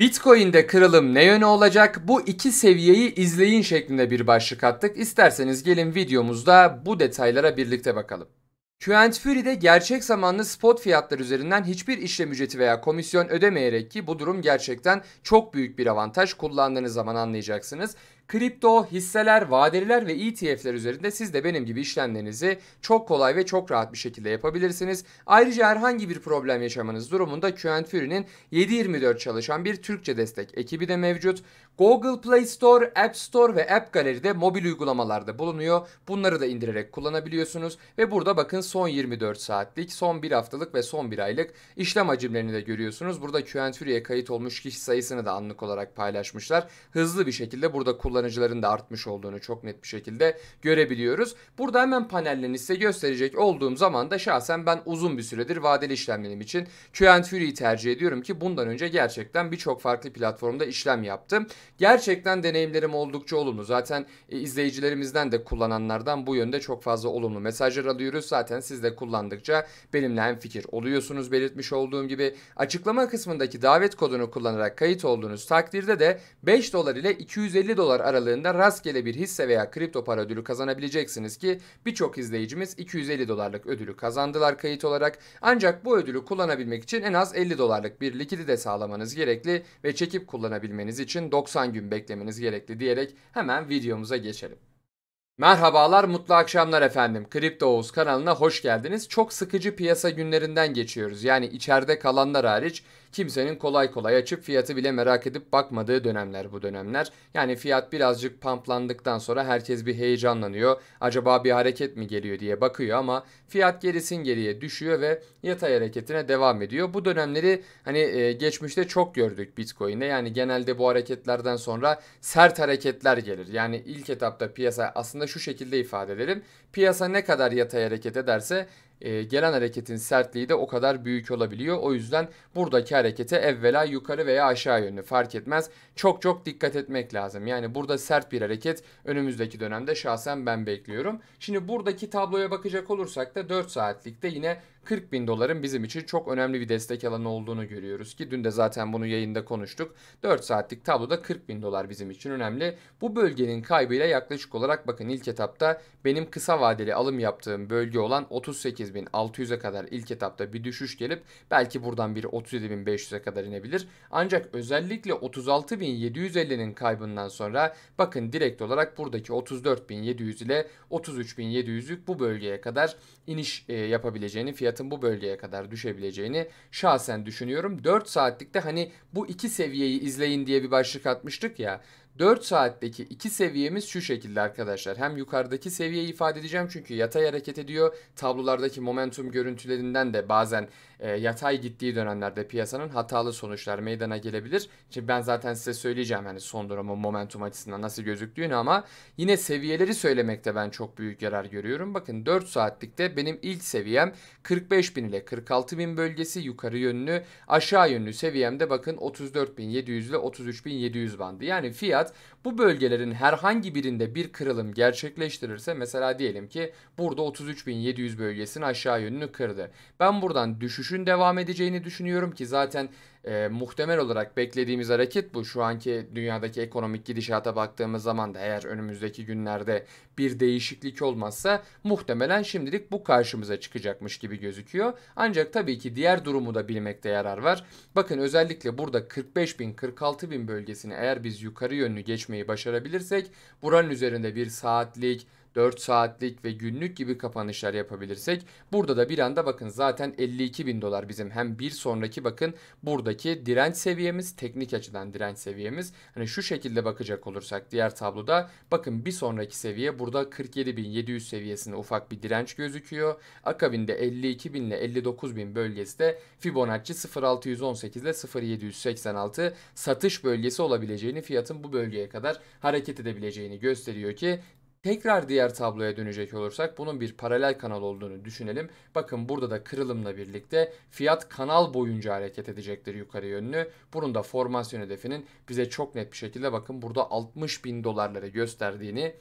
Bitcoin'de kırılım ne yöne olacak? Bu iki seviyeyi izleyin şeklinde bir başlık attık. İsterseniz gelin videomuzda bu detaylara birlikte bakalım. Fury'de gerçek zamanlı spot fiyatlar üzerinden hiçbir işlem ücreti veya komisyon ödemeyerek ki bu durum gerçekten çok büyük bir avantaj kullandığınız zaman anlayacaksınız. Kripto, hisseler, vadeliler ve ETF'ler üzerinde siz de benim gibi işlemlerinizi çok kolay ve çok rahat bir şekilde yapabilirsiniz. Ayrıca herhangi bir problem yaşamanız durumunda Q&Fury'nin 7-24 çalışan bir Türkçe destek ekibi de mevcut. Google Play Store, App Store ve App Gallery'de mobil uygulamalarda bulunuyor. Bunları da indirerek kullanabiliyorsunuz ve burada bakın son 24 saatlik, son 1 haftalık ve son 1 aylık işlem hacimlerini de görüyorsunuz. Burada Qentry'ye kayıt olmuş kişi sayısını da anlık olarak paylaşmışlar. Hızlı bir şekilde burada kullanıcıların da artmış olduğunu çok net bir şekilde görebiliyoruz. Burada hemen panellerini size gösterecek olduğum zaman da şahsen ben uzun bir süredir vadeli işlemlerim için Qentry'yi tercih ediyorum ki bundan önce gerçekten birçok farklı platformda işlem yaptım. Gerçekten deneyimlerim oldukça olumlu. Zaten e, izleyicilerimizden de kullananlardan bu yönde çok fazla olumlu mesajlar alıyoruz. Zaten siz de kullandıkça benimle hem fikir oluyorsunuz belirtmiş olduğum gibi. Açıklama kısmındaki davet kodunu kullanarak kayıt olduğunuz takdirde de 5 dolar ile 250 dolar aralığında rastgele bir hisse veya kripto para ödülü kazanabileceksiniz ki birçok izleyicimiz 250 dolarlık ödülü kazandılar kayıt olarak. Ancak bu ödülü kullanabilmek için en az 50 dolarlık bir likidi de sağlamanız gerekli ve çekip kullanabilmeniz için 90 90 gün beklemeniz gerekli diyerek hemen videomuza geçelim. Merhabalar, mutlu akşamlar efendim. Kripto Oğuz kanalına hoş geldiniz. Çok sıkıcı piyasa günlerinden geçiyoruz. Yani içeride kalanlar hariç Kimsenin kolay kolay açıp fiyatı bile merak edip bakmadığı dönemler bu dönemler. Yani fiyat birazcık pamplandıktan sonra herkes bir heyecanlanıyor. Acaba bir hareket mi geliyor diye bakıyor ama fiyat gerisin geriye düşüyor ve yatay hareketine devam ediyor. Bu dönemleri hani e, geçmişte çok gördük Bitcoin'de. Yani genelde bu hareketlerden sonra sert hareketler gelir. Yani ilk etapta piyasa aslında şu şekilde ifade edelim. Piyasa ne kadar yatay hareket ederse e, gelen hareketin sertliği de o kadar büyük olabiliyor. O yüzden buradaki harekete evvela yukarı veya aşağı yönlü fark etmez. Çok çok dikkat etmek lazım. Yani burada sert bir hareket önümüzdeki dönemde şahsen ben bekliyorum. Şimdi buradaki tabloya bakacak olursak da 4 saatlikte yine 40 bin doların bizim için çok önemli bir destek alanı olduğunu görüyoruz ki dün de zaten bunu yayında konuştuk. 4 saatlik tabloda 40 bin dolar bizim için önemli. Bu bölgenin kaybıyla yaklaşık olarak bakın ilk etapta benim kısa vadeli alım yaptığım bölge olan 38 bin 600'e kadar ilk etapta bir düşüş gelip belki buradan bir 37 bin 500'e kadar inebilir. Ancak özellikle 36 bin 750'nin kaybından sonra bakın direkt olarak buradaki 34 bin 700 ile 33 bin 33.700'lük bu bölgeye kadar iniş e, yapabileceğini fiyat fiyatın bu bölgeye kadar düşebileceğini şahsen düşünüyorum. 4 saatlikte hani bu iki seviyeyi izleyin diye bir başlık atmıştık ya. 4 saatteki iki seviyemiz şu şekilde arkadaşlar. Hem yukarıdaki seviyeyi ifade edeceğim çünkü yatay hareket ediyor. Tablolardaki momentum görüntülerinden de bazen e, yatay gittiği dönemlerde piyasanın hatalı sonuçlar meydana gelebilir. Şimdi ben zaten size söyleyeceğim hani son durumun momentum açısından nasıl gözüktüğünü ama yine seviyeleri söylemekte ben çok büyük yarar görüyorum. Bakın 4 saatlikte benim ilk seviyem 45.000 ile 46.000 bölgesi yukarı yönlü aşağı yönlü seviyemde bakın 34.700 ile 33.700 bandı. Yani fiyat fakat bu bölgelerin herhangi birinde bir kırılım gerçekleştirirse mesela diyelim ki burada 33.700 bölgesinin aşağı yönünü kırdı. Ben buradan düşüşün devam edeceğini düşünüyorum ki zaten e, muhtemel olarak beklediğimiz hareket bu. Şu anki dünyadaki ekonomik gidişata baktığımız zaman da eğer önümüzdeki günlerde bir değişiklik olmazsa muhtemelen şimdilik bu karşımıza çıkacakmış gibi gözüküyor. Ancak tabii ki diğer durumu da bilmekte yarar var. Bakın özellikle burada 45 bin 46 bin bölgesini eğer biz yukarı yönlü geçmeyi başarabilirsek buranın üzerinde bir saatlik 4 saatlik ve günlük gibi kapanışlar yapabilirsek burada da bir anda bakın zaten 52 bin dolar bizim hem bir sonraki bakın buradaki direnç seviyemiz teknik açıdan direnç seviyemiz hani şu şekilde bakacak olursak diğer tabloda bakın bir sonraki seviye burada 47.700 seviyesinde ufak bir direnç gözüküyor. Akabinde 52 52.000 ile bin bölgesi de Fibonacci 0618 ile 0786 satış bölgesi olabileceğini fiyatın bu bölgeye kadar hareket edebileceğini gösteriyor ki Tekrar diğer tabloya dönecek olursak bunun bir paralel kanal olduğunu düşünelim. Bakın burada da kırılımla birlikte fiyat kanal boyunca hareket edecektir yukarı yönlü. Bunun da formasyon hedefinin bize çok net bir şekilde bakın burada 60 bin dolarları gösterdiğini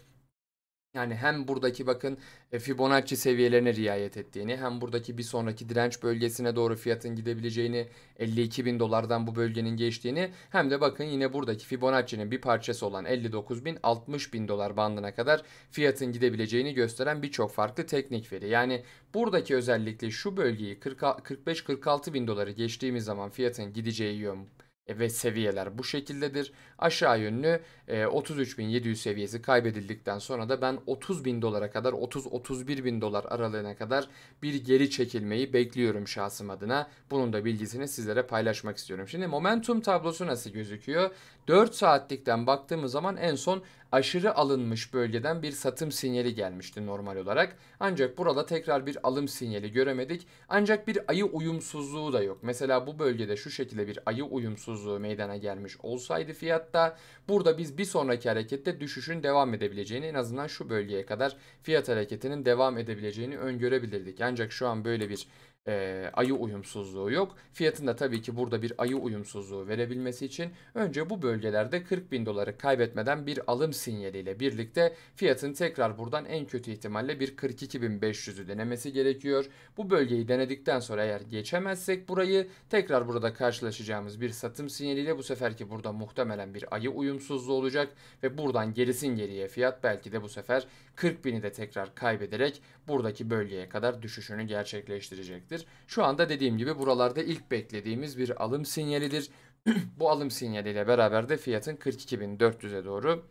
yani hem buradaki bakın e, Fibonacci seviyelerine riayet ettiğini hem buradaki bir sonraki direnç bölgesine doğru fiyatın gidebileceğini 52 bin dolardan bu bölgenin geçtiğini hem de bakın yine buradaki Fibonacci'nin bir parçası olan 59 bin 60 bin dolar bandına kadar fiyatın gidebileceğini gösteren birçok farklı teknik veri. Yani buradaki özellikle şu bölgeyi 45-46 bin doları geçtiğimiz zaman fiyatın gideceği yön e, ve seviyeler bu şekildedir. Aşağı yönlü 33.700 e, seviyesi kaybedildikten sonra da ben 30.000 dolara kadar 30-31.000 dolar aralığına kadar bir geri çekilmeyi bekliyorum şahsım adına. Bunun da bilgisini sizlere paylaşmak istiyorum. Şimdi momentum tablosu nasıl gözüküyor? 4 saatlikten baktığımız zaman en son aşırı alınmış bölgeden bir satım sinyali gelmişti normal olarak. Ancak burada tekrar bir alım sinyali göremedik. Ancak bir ayı uyumsuzluğu da yok. Mesela bu bölgede şu şekilde bir ayı uyumsuzluğu meydana gelmiş olsaydı fiyatta burada biz bir sonraki harekette düşüşün devam edebileceğini en azından şu bölgeye kadar fiyat hareketinin devam edebileceğini öngörebilirdik. Ancak şu an böyle bir e, ayı uyumsuzluğu yok. Fiyatında tabii ki burada bir ayı uyumsuzluğu verebilmesi için önce bu bölgelerde 40 bin doları kaybetmeden bir alım sinyaliyle birlikte fiyatın tekrar buradan en kötü ihtimalle bir 42.500'ü denemesi gerekiyor. Bu bölgeyi denedikten sonra eğer geçemezsek burayı tekrar burada karşılaşacağımız bir satım sinyaliyle bu seferki burada muhtemelen bir ayı uyumsuzluğu olacak ve buradan gerisin geriye fiyat belki de bu sefer 40 bini de tekrar kaybederek buradaki bölgeye kadar düşüşünü gerçekleştirecektir. Şu anda dediğim gibi buralarda ilk beklediğimiz bir alım sinyalidir. Bu alım sinyaliyle beraber de fiyatın 42.400'e doğru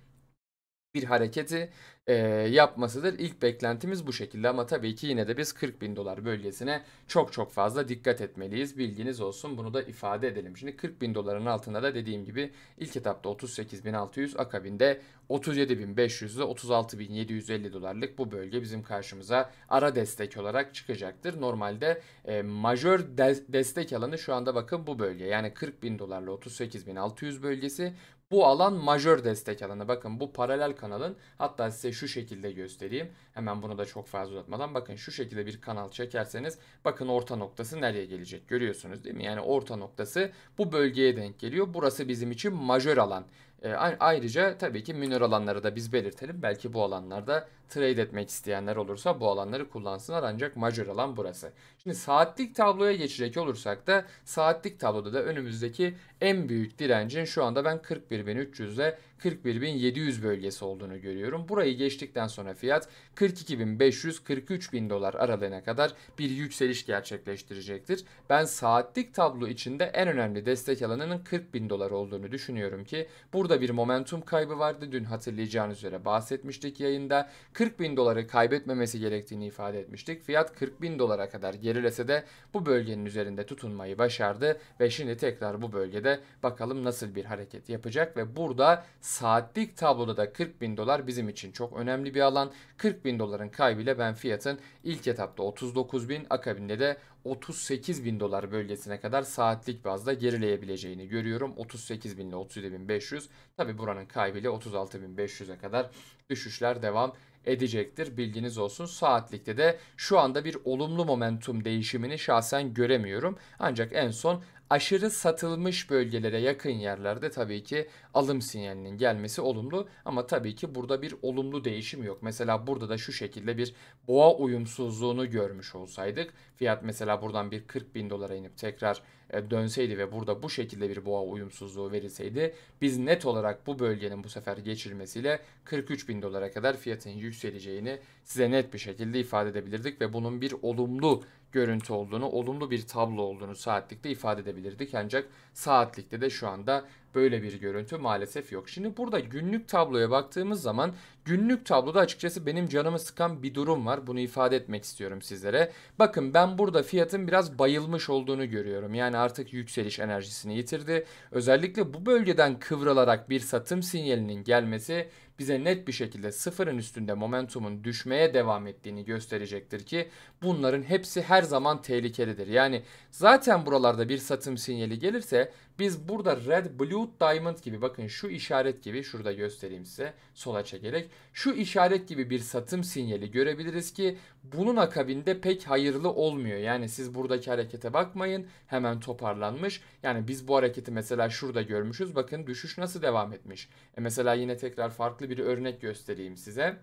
bir hareketi e, yapmasıdır. İlk beklentimiz bu şekilde ama tabii ki yine de biz 40 bin dolar bölgesine çok çok fazla dikkat etmeliyiz. Bilginiz olsun bunu da ifade edelim. Şimdi 40 bin doların altında da dediğim gibi ilk etapta 38.600 akabinde 37.500 ve 36.750 dolarlık bu bölge bizim karşımıza ara destek olarak çıkacaktır. Normalde e, majör de destek alanı şu anda bakın bu bölge yani 40 bin dolarla 38.600 bölgesi bu alan majör destek alanı. Bakın bu paralel kanalın hatta size şu şekilde göstereyim. Hemen bunu da çok fazla uzatmadan bakın şu şekilde bir kanal çekerseniz bakın orta noktası nereye gelecek görüyorsunuz değil mi? Yani orta noktası bu bölgeye denk geliyor. Burası bizim için majör alan e, ayrıca tabii ki minor alanları da biz belirtelim. Belki bu alanlarda trade etmek isteyenler olursa bu alanları kullansınlar ancak major alan burası. Şimdi saatlik tabloya geçecek olursak da saatlik tabloda da önümüzdeki en büyük direncin şu anda ben 41.300 ile 41.700 bölgesi olduğunu görüyorum. Burayı geçtikten sonra fiyat 42.500-43.000 dolar aralığına kadar bir yükseliş gerçekleştirecektir. Ben saatlik tablo içinde en önemli destek alanının 40.000 dolar olduğunu düşünüyorum ki burada bir momentum kaybı vardı. Dün hatırlayacağınız üzere bahsetmiştik yayında. 40.000 doları kaybetmemesi gerektiğini ifade etmiştik. Fiyat 40.000 dolara kadar gerilese de bu bölgenin üzerinde tutunmayı başardı ve şimdi tekrar bu bölgede bakalım nasıl bir hareket yapacak ve burada Saatlik tabloda da 40 bin dolar bizim için çok önemli bir alan. 40 bin doların kaybıyla ben fiyatın ilk etapta 39 bin akabinde de 38 bin dolar bölgesine kadar saatlik bazda gerileyebileceğini görüyorum. 38 bin ile 37 bin 500 tabi buranın kaybıyla 36 bin 500'e kadar düşüşler devam edecektir. Bilginiz olsun. Saatlikte de şu anda bir olumlu momentum değişimini şahsen göremiyorum. Ancak en son aşırı satılmış bölgelere yakın yerlerde tabii ki alım sinyalinin gelmesi olumlu ama tabii ki burada bir olumlu değişim yok. Mesela burada da şu şekilde bir boğa uyumsuzluğunu görmüş olsaydık fiyat mesela buradan bir 40 bin dolara inip tekrar e, dönseydi ve burada bu şekilde bir boğa uyumsuzluğu verilseydi biz net olarak bu bölgenin bu sefer geçilmesiyle 43 bin dolara kadar fiyatın yükseleceğini size net bir şekilde ifade edebilirdik ve bunun bir olumlu görüntü olduğunu, olumlu bir tablo olduğunu saatlikte ifade edebilirdik. Ancak Saatlikte de şu anda böyle bir görüntü maalesef yok. Şimdi burada günlük tabloya baktığımız zaman günlük tabloda açıkçası benim canımı sıkan bir durum var. Bunu ifade etmek istiyorum sizlere. Bakın ben burada fiyatın biraz bayılmış olduğunu görüyorum. Yani artık yükseliş enerjisini yitirdi. Özellikle bu bölgeden kıvrılarak bir satım sinyalinin gelmesi bize net bir şekilde sıfırın üstünde momentumun düşmeye devam ettiğini gösterecektir ki bunların hepsi her zaman tehlikelidir. Yani zaten buralarda bir satım sinyali gelirse biz burada Red Blue Diamond gibi bakın şu işaret gibi şurada göstereyim size sola çekerek şu işaret gibi bir satım sinyali görebiliriz ki bunun akabinde pek hayırlı olmuyor. Yani siz buradaki harekete bakmayın hemen toparlanmış. Yani biz bu hareketi mesela şurada görmüşüz bakın düşüş nasıl devam etmiş. E mesela yine tekrar farklı bir örnek göstereyim size.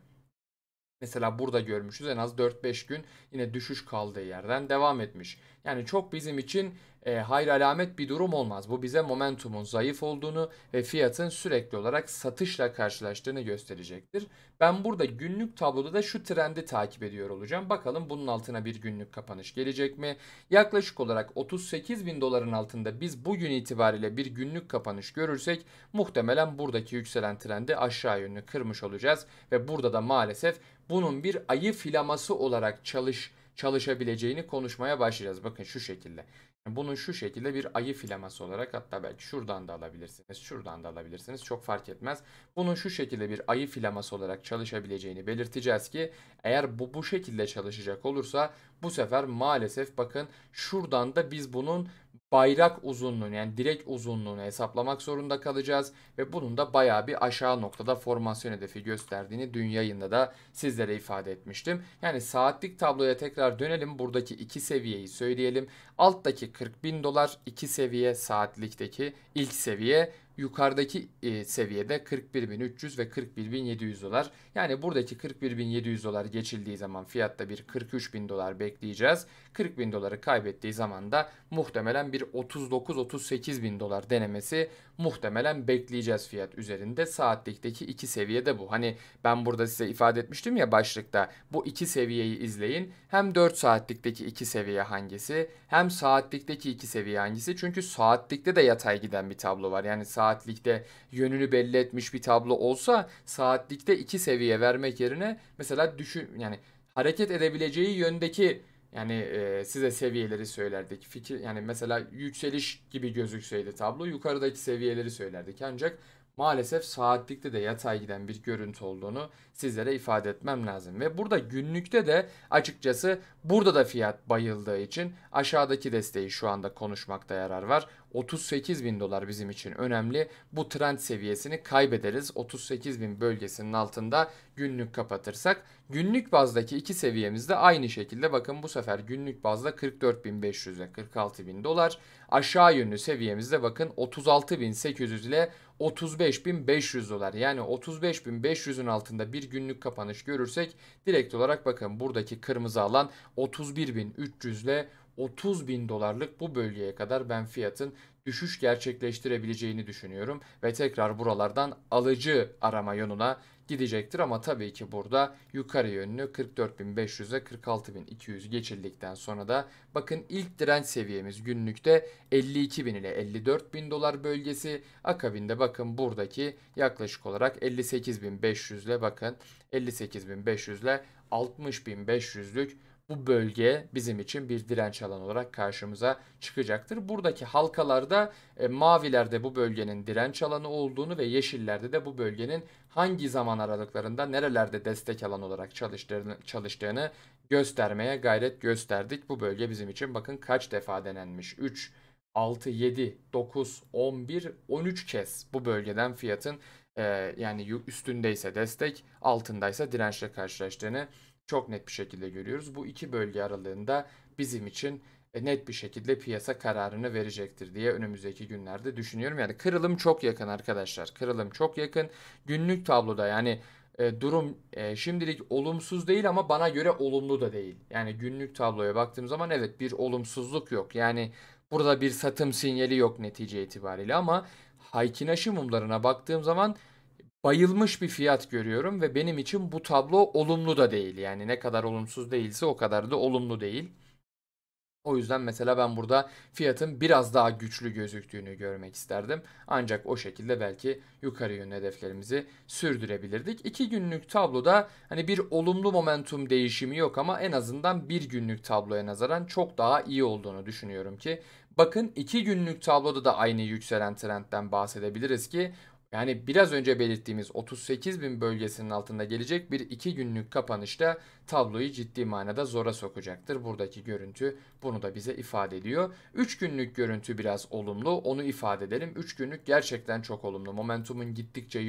Mesela burada görmüşüz en az 4-5 gün yine düşüş kaldığı yerden devam etmiş. Yani çok bizim için e, hayır alamet bir durum olmaz. Bu bize momentumun zayıf olduğunu ve fiyatın sürekli olarak satışla karşılaştığını gösterecektir. Ben burada günlük tabloda da şu trendi takip ediyor olacağım. Bakalım bunun altına bir günlük kapanış gelecek mi? Yaklaşık olarak 38 bin doların altında biz bugün itibariyle bir günlük kapanış görürsek muhtemelen buradaki yükselen trendi aşağı yönlü kırmış olacağız. Ve burada da maalesef bunun bir ayı filaması olarak çalış çalışabileceğini konuşmaya başlayacağız. Bakın şu şekilde. Bunun şu şekilde bir ayı filaması olarak hatta belki şuradan da alabilirsiniz, şuradan da alabilirsiniz. Çok fark etmez. Bunun şu şekilde bir ayı filaması olarak çalışabileceğini belirteceğiz ki eğer bu bu şekilde çalışacak olursa bu sefer maalesef bakın şuradan da biz bunun bayrak uzunluğunu yani direk uzunluğunu hesaplamak zorunda kalacağız ve bunun da bayağı bir aşağı noktada formasyon hedefi gösterdiğini dün yayında da sizlere ifade etmiştim. Yani saatlik tabloya tekrar dönelim buradaki iki seviyeyi söyleyelim. Alttaki 40 bin dolar 2 seviye saatlikteki ilk seviye yukarıdaki e, seviyede 41.300 ve 41.700 dolar. Yani buradaki 41.700 dolar geçildiği zaman fiyatta bir 43.000 dolar bekleyeceğiz. 40.000 doları kaybettiği zaman da muhtemelen bir 39-38.000 dolar denemesi muhtemelen bekleyeceğiz fiyat üzerinde. Saatlikteki iki seviyede bu. Hani ben burada size ifade etmiştim ya başlıkta bu iki seviyeyi izleyin. Hem 4 saatlikteki iki seviye hangisi hem hem saatlikteki iki seviye hangisi? Çünkü saatlikte de yatay giden bir tablo var. Yani saatlikte yönünü belli etmiş bir tablo olsa saatlikte iki seviye vermek yerine mesela düşün yani hareket edebileceği yöndeki yani e, size seviyeleri söylerdik. Fikir yani mesela yükseliş gibi gözükseydi tablo yukarıdaki seviyeleri söylerdik. Ancak maalesef saatlikte de yatay giden bir görüntü olduğunu sizlere ifade etmem lazım. Ve burada günlükte de açıkçası burada da fiyat bayıldığı için aşağıdaki desteği şu anda konuşmakta yarar var. 38 bin dolar bizim için önemli. Bu trend seviyesini kaybederiz. 38 bin bölgesinin altında günlük kapatırsak. Günlük bazdaki iki seviyemizde aynı şekilde bakın bu sefer günlük bazda 44 bin 500 ile 46 bin dolar. Aşağı yönlü seviyemizde bakın 36 bin 800 ile 35.500 dolar. Yani 35.500'ün altında bir günlük kapanış görürsek direkt olarak bakın buradaki kırmızı alan 31.300 ile 30.000 dolarlık bu bölgeye kadar ben fiyatın düşüş gerçekleştirebileceğini düşünüyorum ve tekrar buralardan alıcı arama yönüne gidecektir ama tabii ki burada yukarı yönlü 44.500'e 46.200 geçildikten sonra da bakın ilk direnç seviyemiz günlükte 52.000 ile 54.000 dolar bölgesi akabinde bakın buradaki yaklaşık olarak 58.500 ile bakın 58.500 ile 60.500'lük bu bölge bizim için bir direnç alanı olarak karşımıza çıkacaktır. Buradaki halkalarda e, mavilerde bu bölgenin direnç alanı olduğunu ve yeşillerde de bu bölgenin hangi zaman aralıklarında nerelerde destek alanı olarak çalıştığını, çalıştığını göstermeye gayret gösterdik. Bu bölge bizim için bakın kaç defa denenmiş? 3, 6, 7, 9, 11, 13 kez bu bölgeden fiyatın e, yani üstündeyse destek altındaysa dirençle karşılaştığını çok net bir şekilde görüyoruz. Bu iki bölge aralığında bizim için e, net bir şekilde piyasa kararını verecektir diye önümüzdeki günlerde düşünüyorum. Yani kırılım çok yakın arkadaşlar. Kırılım çok yakın. Günlük tabloda yani e, durum e, şimdilik olumsuz değil ama bana göre olumlu da değil. Yani günlük tabloya baktığım zaman evet bir olumsuzluk yok. Yani burada bir satım sinyali yok netice itibariyle ama Haykinaşı mumlarına baktığım zaman bayılmış bir fiyat görüyorum ve benim için bu tablo olumlu da değil. Yani ne kadar olumsuz değilse o kadar da olumlu değil. O yüzden mesela ben burada fiyatın biraz daha güçlü gözüktüğünü görmek isterdim. Ancak o şekilde belki yukarı yönlü hedeflerimizi sürdürebilirdik. 2 günlük tabloda hani bir olumlu momentum değişimi yok ama en azından bir günlük tabloya nazaran çok daha iyi olduğunu düşünüyorum ki Bakın 2 günlük tabloda da aynı yükselen trendden bahsedebiliriz ki yani biraz önce belirttiğimiz 38 bin bölgesinin altında gelecek bir 2 günlük kapanışta tabloyu ciddi manada zora sokacaktır. Buradaki görüntü bunu da bize ifade ediyor. 3 günlük görüntü biraz olumlu. Onu ifade edelim. 3 günlük gerçekten çok olumlu. Momentumun gittikçe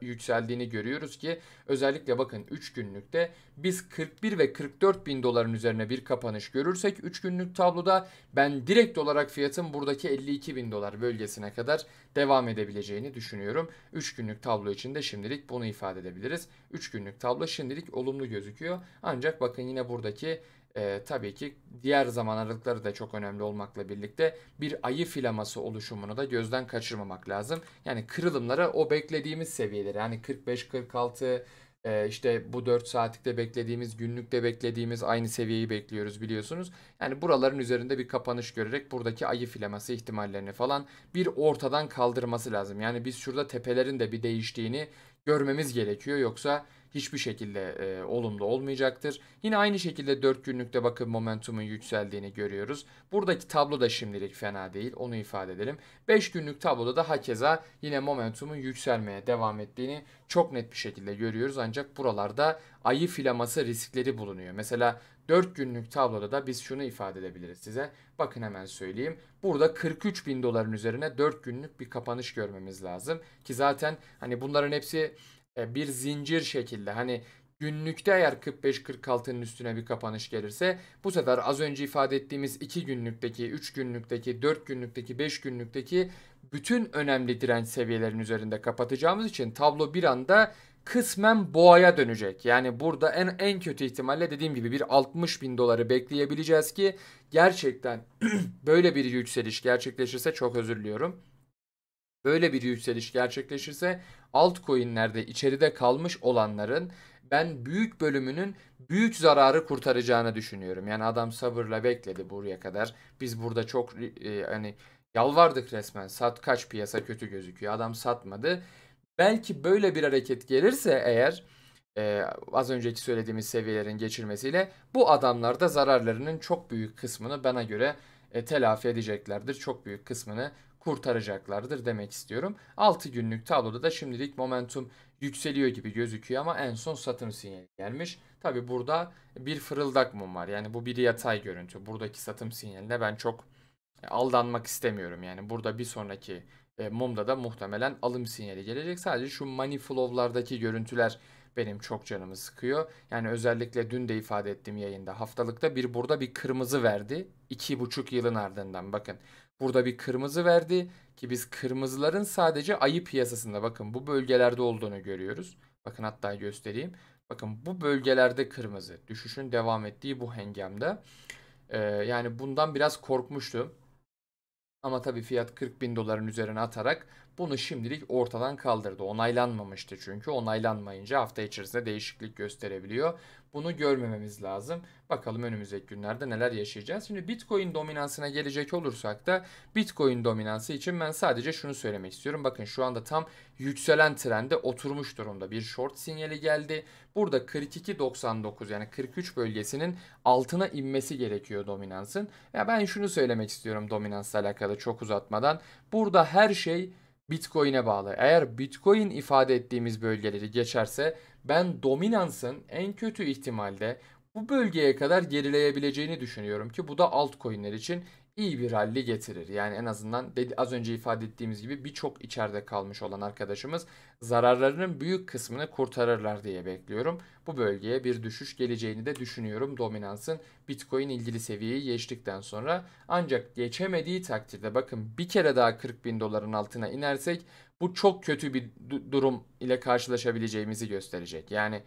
yükseldiğini görüyoruz ki özellikle bakın 3 günlükte biz 41 ve 44 bin doların üzerine bir kapanış görürsek 3 günlük tabloda ben direkt olarak fiyatın buradaki 52 bin dolar bölgesine kadar devam edebileceğini düşünüyorum. 3 günlük tablo için de şimdilik bunu ifade edebiliriz. 3 günlük tablo şimdilik olumlu gözüküyor. Ancak bakın yine buradaki e, tabii ki diğer zaman aralıkları da çok önemli olmakla birlikte bir ayı filaması oluşumunu da gözden kaçırmamak lazım. Yani kırılımlara o beklediğimiz seviyeleri yani 45-46 e, işte bu 4 saatlikte beklediğimiz, günlükte beklediğimiz aynı seviyeyi bekliyoruz biliyorsunuz. Yani buraların üzerinde bir kapanış görerek buradaki ayı filaması ihtimallerini falan bir ortadan kaldırması lazım. Yani biz şurada tepelerin de bir değiştiğini görmemiz gerekiyor. Yoksa hiçbir şekilde e, olumlu olmayacaktır. Yine aynı şekilde 4 günlükte bakın momentumun yükseldiğini görüyoruz. Buradaki tablo da şimdilik fena değil onu ifade edelim. 5 günlük tabloda da hakeza yine momentumun yükselmeye devam ettiğini çok net bir şekilde görüyoruz. Ancak buralarda ayı filaması riskleri bulunuyor. Mesela 4 günlük tabloda da biz şunu ifade edebiliriz size. Bakın hemen söyleyeyim. Burada 43 bin doların üzerine 4 günlük bir kapanış görmemiz lazım. Ki zaten hani bunların hepsi e, bir zincir şekilde hani günlükte eğer 45-46'nın üstüne bir kapanış gelirse bu sefer az önce ifade ettiğimiz 2 günlükteki, 3 günlükteki, 4 günlükteki, 5 günlükteki bütün önemli direnç seviyelerinin üzerinde kapatacağımız için tablo bir anda kısmen boğaya dönecek. Yani burada en en kötü ihtimalle dediğim gibi bir 60 bin doları bekleyebileceğiz ki gerçekten böyle bir yükseliş gerçekleşirse çok özür diliyorum böyle bir yükseliş gerçekleşirse altcoin'lerde içeride kalmış olanların ben büyük bölümünün büyük zararı kurtaracağını düşünüyorum. Yani adam sabırla bekledi buraya kadar. Biz burada çok e, hani yalvardık resmen. Sat kaç piyasa kötü gözüküyor. Adam satmadı. Belki böyle bir hareket gelirse eğer e, az önceki söylediğimiz seviyelerin geçilmesiyle bu adamlar da zararlarının çok büyük kısmını bana göre e, telafi edeceklerdir. Çok büyük kısmını kurtaracaklardır demek istiyorum. 6 günlük tabloda da şimdilik momentum yükseliyor gibi gözüküyor ama en son satın sinyali gelmiş. Tabi burada bir fırıldak mum var. Yani bu bir yatay görüntü. Buradaki satım sinyaline ben çok e, aldanmak istemiyorum. Yani burada bir sonraki e, mumda da muhtemelen alım sinyali gelecek. Sadece şu money flow'lardaki görüntüler benim çok canımı sıkıyor. Yani özellikle dün de ifade ettiğim yayında haftalıkta bir burada bir kırmızı verdi. 2,5 yılın ardından bakın Burada bir kırmızı verdi ki biz kırmızıların sadece ayı piyasasında bakın bu bölgelerde olduğunu görüyoruz. Bakın hatta göstereyim. Bakın bu bölgelerde kırmızı. Düşüşün devam ettiği bu hengamda. Ee, yani bundan biraz korkmuştum. Ama tabii fiyat 40 bin doların üzerine atarak bunu şimdilik ortadan kaldırdı. Onaylanmamıştı çünkü onaylanmayınca hafta içerisinde değişiklik gösterebiliyor. Bunu görmememiz lazım. Bakalım önümüzdeki günlerde neler yaşayacağız. Şimdi Bitcoin dominansına gelecek olursak da Bitcoin dominansı için ben sadece şunu söylemek istiyorum. Bakın şu anda tam yükselen trende oturmuş durumda. Bir short sinyali geldi. Burada 42.99 yani 43 bölgesinin altına inmesi gerekiyor dominansın. Ya ben şunu söylemek istiyorum dominansla alakalı çok uzatmadan. Burada her şey Bitcoin'e bağlı. Eğer Bitcoin ifade ettiğimiz bölgeleri geçerse ben dominansın en kötü ihtimalde bu bölgeye kadar gerileyebileceğini düşünüyorum ki bu da altcoin'ler için iyi bir halli getirir. Yani en azından dedi, az önce ifade ettiğimiz gibi birçok içeride kalmış olan arkadaşımız zararlarının büyük kısmını kurtarırlar diye bekliyorum. Bu bölgeye bir düşüş geleceğini de düşünüyorum dominansın Bitcoin ilgili seviyeyi geçtikten sonra. Ancak geçemediği takdirde bakın bir kere daha 40 bin doların altına inersek bu çok kötü bir durum ile karşılaşabileceğimizi gösterecek. Yani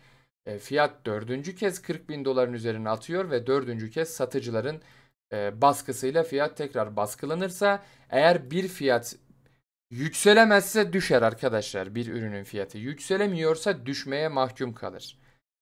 e, fiyat dördüncü kez 40 bin doların üzerine atıyor ve dördüncü kez satıcıların e, baskısıyla fiyat tekrar baskılanırsa eğer bir fiyat yükselemezse düşer arkadaşlar bir ürünün fiyatı yükselemiyorsa düşmeye mahkum kalır.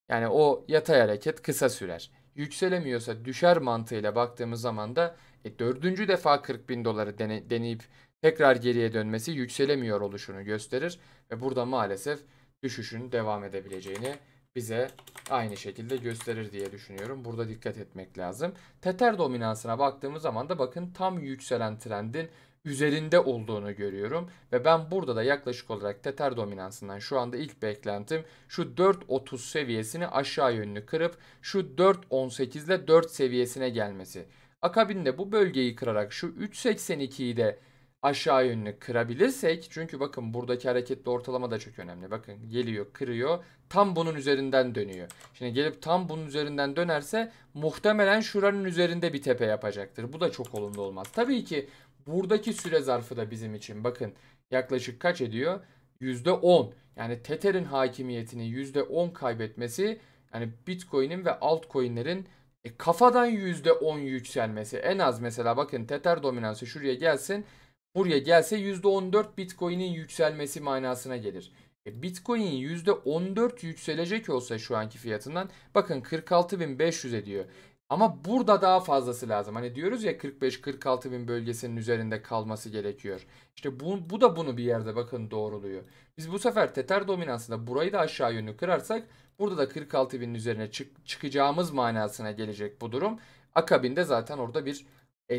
Yani o yatay hareket kısa sürer. Yükselemiyorsa düşer mantığıyla baktığımız zaman da e, dördüncü defa 40 bin doları dene, deneyip tekrar geriye dönmesi yükselemiyor oluşunu gösterir ve burada maalesef düşüşün devam edebileceğini bize aynı şekilde gösterir diye düşünüyorum. Burada dikkat etmek lazım. Tether dominansına baktığımız zaman da bakın tam yükselen trendin üzerinde olduğunu görüyorum. Ve ben burada da yaklaşık olarak Tether dominansından şu anda ilk beklentim şu 4.30 seviyesini aşağı yönlü kırıp şu 4.18 ile 4 seviyesine gelmesi. Akabinde bu bölgeyi kırarak şu 3.82'yi de aşağı yönünü kırabilirsek çünkü bakın buradaki hareketli ortalama da çok önemli. Bakın geliyor kırıyor tam bunun üzerinden dönüyor. Şimdi gelip tam bunun üzerinden dönerse muhtemelen şuranın üzerinde bir tepe yapacaktır. Bu da çok olumlu olmaz. Tabii ki buradaki süre zarfı da bizim için bakın yaklaşık kaç ediyor? %10 yani Tether'in hakimiyetini %10 kaybetmesi yani Bitcoin'in ve altcoin'lerin e, kafadan %10 yükselmesi en az mesela bakın Tether dominansı şuraya gelsin buraya gelse %14 Bitcoin'in yükselmesi manasına gelir. E, Bitcoin %14 yükselecek olsa şu anki fiyatından bakın 46.500 ediyor. Ama burada daha fazlası lazım. Hani diyoruz ya 45-46 bin bölgesinin üzerinde kalması gerekiyor. İşte bu, bu da bunu bir yerde bakın doğruluyor. Biz bu sefer Tether dominansında burayı da aşağı yönlü kırarsak burada da 46 binin üzerine çık, çıkacağımız manasına gelecek bu durum. Akabinde zaten orada bir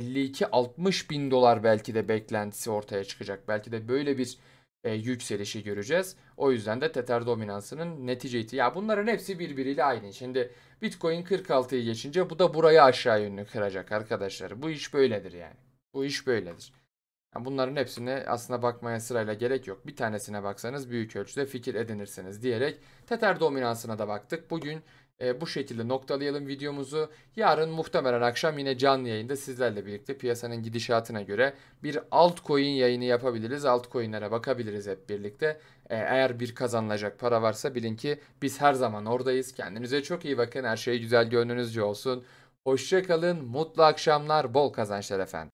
52-60 bin dolar belki de beklentisi ortaya çıkacak. Belki de böyle bir e, yükselişi göreceğiz. O yüzden de Tether dominansının netice iti. Ya bunların hepsi birbiriyle aynı. Şimdi Bitcoin 46'yı geçince bu da burayı aşağı yönlü kıracak arkadaşlar. Bu iş böyledir yani. Bu iş böyledir. Yani bunların hepsine aslında bakmaya sırayla gerek yok. Bir tanesine baksanız büyük ölçüde fikir edinirsiniz diyerek Tether dominansına da baktık. Bugün e, bu şekilde noktalayalım videomuzu. Yarın muhtemelen akşam yine canlı yayında sizlerle birlikte piyasanın gidişatına göre bir altcoin yayını yapabiliriz. Altcoin'lere bakabiliriz hep birlikte. E, eğer bir kazanılacak para varsa bilin ki biz her zaman oradayız. Kendinize çok iyi bakın. Her şey güzel gönlünüzce olsun. Hoşçakalın. Mutlu akşamlar. Bol kazançlar efendim.